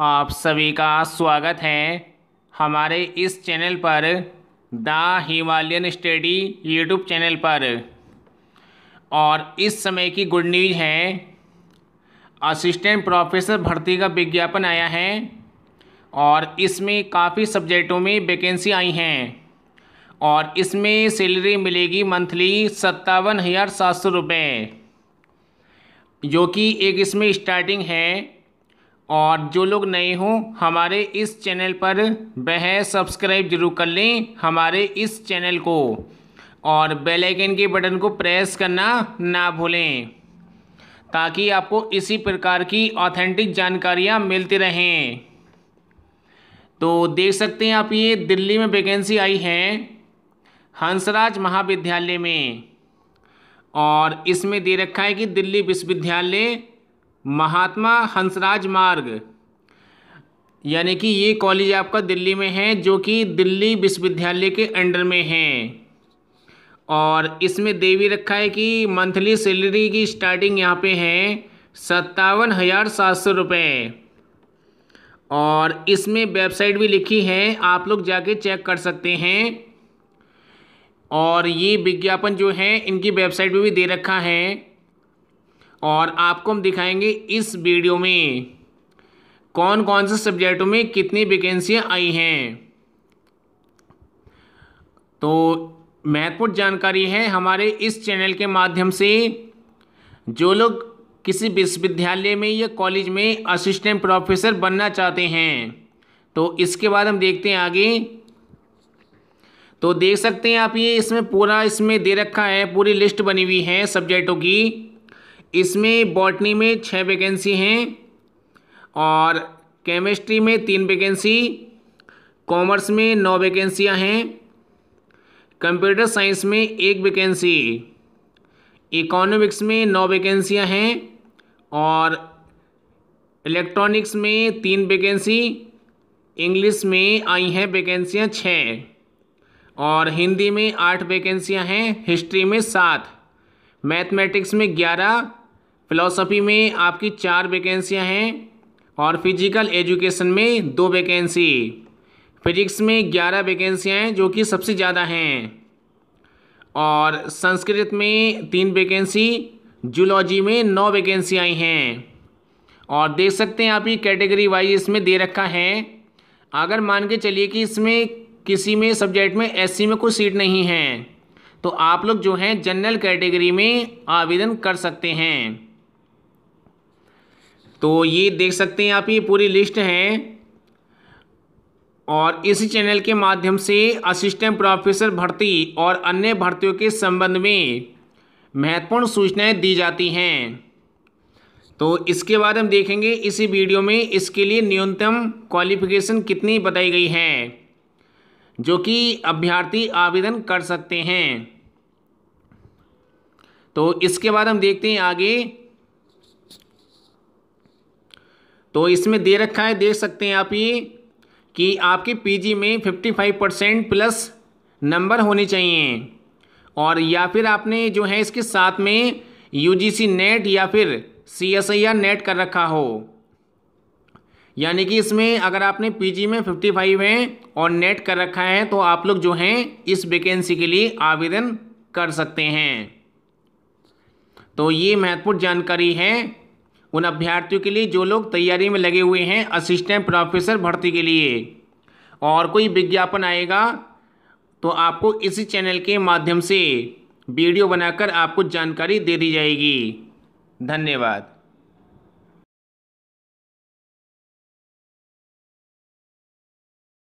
आप सभी का स्वागत है हमारे इस चैनल पर the Himalayan study YouTube channel पर और इस समय की गुड न्यूज है असिस्टेंट प्रोफेसर भर्ती का विज्ञापन आया है और इसमें काफ़ी सब्जेक्टों में वैकेंसी आई हैं और इसमें सैलरी मिलेगी मंथली सत्तावन हज़ार सात सौ रुपये जो कि एक इसमें स्टार्टिंग है और जो लोग नए हों हमारे इस चैनल पर वह सब्सक्राइब जरूर कर लें हमारे इस चैनल को और बेल आइकन के बटन को प्रेस करना ना भूलें ताकि आपको इसी प्रकार की ऑथेंटिक जानकारियां मिलती रहें तो देख सकते हैं आप ये दिल्ली में वैकेंसी आई है हंसराज महाविद्यालय में और इसमें दे रखा है कि दिल्ली विश्वविद्यालय महात्मा हंसराज मार्ग यानी कि ये कॉलेज आपका दिल्ली में है जो कि दिल्ली विश्वविद्यालय के अंडर में है और इसमें देवी रखा है कि मंथली सैलरी की स्टार्टिंग यहाँ पे है सत्तावन हज़ार सात सौ रुपये और इसमें वेबसाइट भी लिखी है आप लोग जाके चेक कर सकते हैं और ये विज्ञापन जो है इनकी वेबसाइट पे भी दे रखा है और आपको हम दिखाएंगे इस वीडियो में कौन कौन से सब्जेक्टों में कितनी वैकेंसियाँ आई हैं तो महत्वपूर्ण जानकारी है हमारे इस चैनल के माध्यम से जो लोग किसी विश्वविद्यालय में या कॉलेज में असिस्टेंट प्रोफेसर बनना चाहते हैं तो इसके बाद हम देखते हैं आगे तो देख सकते हैं आप ये इसमें पूरा इसमें दे रखा है पूरी लिस्ट बनी हुई है सब्जेक्टों की इसमें बॉटनी में छः वैकेंसी हैं और केमिस्ट्री में तीन वैकेंसी कॉमर्स में नौ वैकेंसियां हैं कंप्यूटर साइंस में एक वैकेंसी इकोनॉमिक्स में नौ वैकेंसियां हैं और इलेक्ट्रॉनिक्स में तीन वैकेंसी इंग्लिश में आई हैं वैकेंसियां छः और हिंदी में आठ वैकेंसियां हैं हिस्ट्री में सात मैथमेटिक्स में ग्यारह फ़िलोसफी में आपकी चार वैकेंसियां हैं और फिजिकल एजुकेशन में दो वैकेंसी फिजिक्स में ग्यारह वैकेंसियाँ हैं जो कि सबसे ज़्यादा हैं और संस्कृत में तीन वैकेंसी जूलॉजी में नौ वैकेंसी आई हैं और देख सकते हैं आप ये कैटेगरी वाइज इसमें दे रखा है अगर मान के चलिए कि इसमें किसी में सब्जेक्ट में एस में कोई सीट नहीं है तो आप लोग जो हैं जनरल कैटेगरी में आवेदन कर सकते हैं तो ये देख सकते हैं आप ये पूरी लिस्ट है और इस चैनल के माध्यम से असिस्टेंट प्रोफेसर भर्ती और अन्य भर्तियों के संबंध में महत्वपूर्ण सूचनाएं दी जाती हैं तो इसके बाद हम देखेंगे इसी वीडियो में इसके लिए न्यूनतम क्वालिफिकेशन कितनी बताई गई है जो कि अभ्यर्थी आवेदन कर सकते हैं तो इसके बाद हम देखते हैं आगे तो इसमें दे रखा है देख सकते हैं आप ये कि आपके पीजी में fifty five percent plus number होने चाहिए और या फिर आपने जो है इसके साथ में यूजीसी नेट या फिर C S I R NET कर रखा हो यानी कि इसमें अगर आपने पीजी में फिफ्टी फाइव है और नेट कर रखा है तो आप लोग जो हैं इस वैकेंसी के लिए आवेदन कर सकते हैं तो ये महत्वपूर्ण जानकारी है उन अभ्यर्थियों के लिए जो लोग तैयारी में लगे हुए हैं असिस्टेंट प्रोफेसर भर्ती के लिए और कोई विज्ञापन आएगा तो आपको इसी चैनल के माध्यम से वीडियो बनाकर आपको जानकारी दे दी जाएगी धन्यवाद